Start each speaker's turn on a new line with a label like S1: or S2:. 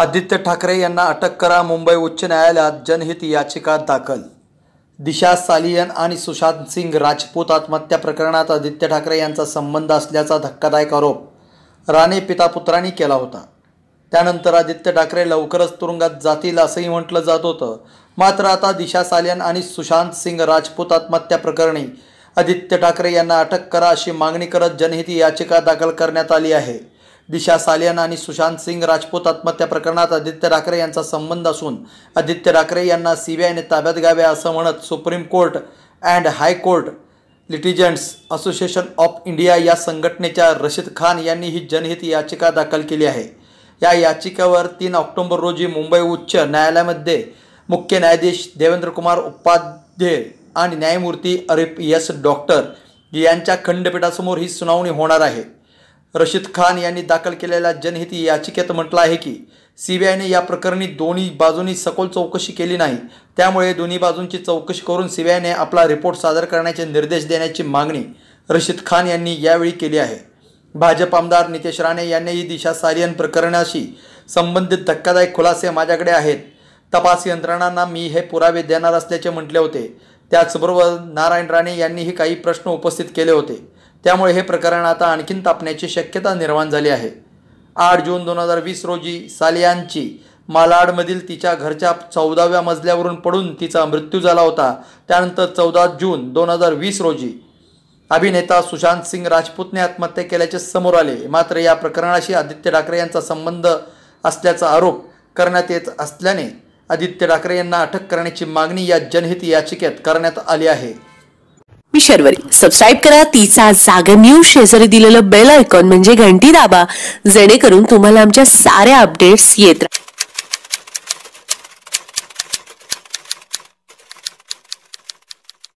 S1: आदित्य ठाकरे यांना अटक करा मुंबई उच्च न्यायालयात जनहित याचिका दाखल दिशा सालियन आणि सुशांत सिंग राजपूत आत्महत्या प्रकरणात आदित्य ठाकरे यांचा संबंध असल्याचा धक्कादायक आरोप राणे पितापुत्रांनी केला होता त्यानंतर आदित्य ठाकरे लवकरच तुरुंगात जातील असंही म्हटलं जात होतं मात्र आता दिशा सालियन आणि सुशांत सिंग राजपूत आत्महत्या प्रकरणी आदित्य ठाकरे यांना अटक करा अशी मागणी करत जनहित याचिका दाखल करण्यात आली आहे दिशा सालियाना आणि सुशांत सिंग राजपूत आत्महत्या प्रकरणात आदित्य ठाकरे यांचा संबंध असून आदित्य ठाकरे यांना आयने ताब्यात घ्यावे असं म्हणत Supreme Court and High Court Litigants Association of India या संघटनेच्या रशीद खान यांनी ही जनहित याचिका दाखल केली आहे या याचिकेवर तीन ऑक्टोबर रोजी मुंबई उच्च न्यायालयामध्ये मुख्य न्यायाधीश देवेंद्र कुमार आणि न्यायमूर्ती अरिफ एस डॉक्टर यांच्या खंडपीठासमोर ही सुनावणी होणार आहे रशीद खान यांनी दाखल केलेल्या जनहित याचिकेत म्हटलं आहे की सीबीआयने या प्रकरणी दोन्ही बाजूंनी सखोल चौकशी केली नाही त्यामुळे दोन्ही बाजूंची चौकशी करून सीबीआयने आपला रिपोर्ट सादर करण्याचे निर्देश देण्याची मागणी रशीद खान यांनी यावेळी केली आहे भाजप आमदार नितेश राणे यांनीही दिशा सारियन प्रकरणाशी संबंधित धक्कादायक खुलासे माझ्याकडे आहेत तपास यंत्रणांना मी हे पुरावे देणार असल्याचे म्हटले होते त्याचबरोबर नारायण राणे यांनीही काही प्रश्न उपस्थित केले होते त्यामुळे हे प्रकरण आता आणखीन तापण्याची शक्यता निर्माण झाली आहे आठ जून दोन हजार वीस रोजी सालियांची मालाडमधील तिच्या घरच्या चौदाव्या मजल्यावरून पडून तिचा मृत्यू झाला होता त्यानंतर चौदा जून दोन हजार वीस रोजी अभिनेता सुशांत सिंग राजपूतने आत्महत्या केल्याचे समोर आले मात्र या प्रकरणाशी आदित्य ठाकरे यांचा संबंध असल्याचा आरोप करण्यात येत असल्याने आदित्य ठाकरे यांना अटक करण्याची मागणी या जनहित याचिकेत करण्यात आली आहे मी सबस्क्राईब करा तिचा जागर न्यूज शेजारी दिलेलं बेल आयकॉन म्हणजे घंटी दाबा जेणेकरून तुम्हाला आमच्या साऱ्या अपडेट्स येत